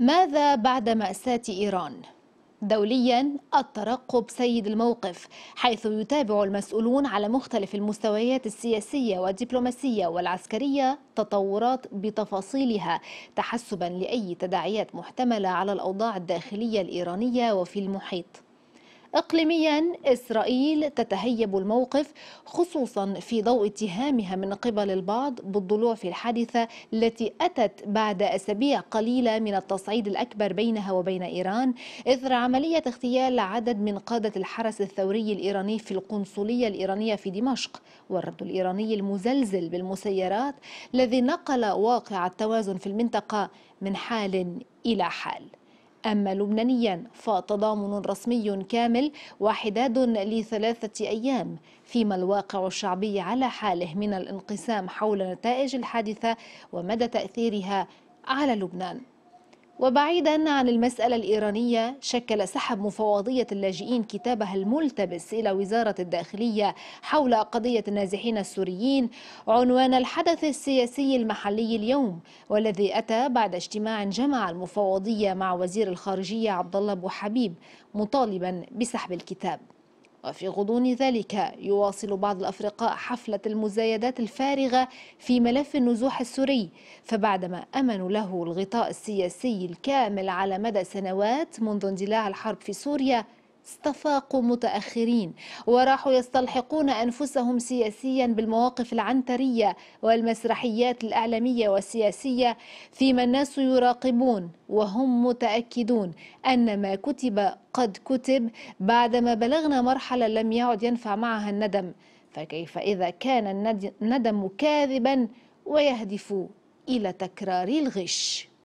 ماذا بعد مأساة إيران؟ دوليا الترقب سيد الموقف حيث يتابع المسؤولون على مختلف المستويات السياسية والدبلوماسية والعسكرية تطورات بتفاصيلها تحسبا لأي تداعيات محتملة على الأوضاع الداخلية الإيرانية وفي المحيط إقليميا إسرائيل تتهيب الموقف خصوصا في ضوء اتهامها من قبل البعض بالضلوع في الحادثة التي أتت بعد أسابيع قليلة من التصعيد الأكبر بينها وبين إيران إثر عملية اغتيال عدد من قادة الحرس الثوري الإيراني في القنصلية الإيرانية في دمشق والرد الإيراني المزلزل بالمسيرات الذي نقل واقع التوازن في المنطقة من حال إلى حال أما لبنانيا فتضامن رسمي كامل وحداد لثلاثة أيام فيما الواقع الشعبي على حاله من الانقسام حول نتائج الحادثة ومدى تأثيرها على لبنان وبعيدا عن المسألة الإيرانية شكل سحب مفوضية اللاجئين كتابها الملتبس إلى وزارة الداخلية حول قضية النازحين السوريين عنوان الحدث السياسي المحلي اليوم والذي أتى بعد اجتماع جمع المفوضية مع وزير الخارجية عبد الله أبو حبيب مطالبا بسحب الكتاب وفي غضون ذلك يواصل بعض الأفرقاء حفلة المزايدات الفارغة في ملف النزوح السوري فبعدما أمنوا له الغطاء السياسي الكامل على مدى سنوات منذ اندلاع الحرب في سوريا استفاقوا متأخرين وراحوا يستلحقون أنفسهم سياسيا بالمواقف العنترية والمسرحيات الإعلامية والسياسية فيما الناس يراقبون وهم متأكدون أن ما كتب قد كتب بعدما بلغنا مرحلة لم يعد ينفع معها الندم فكيف إذا كان الندم كاذبا ويهدف إلى تكرار الغش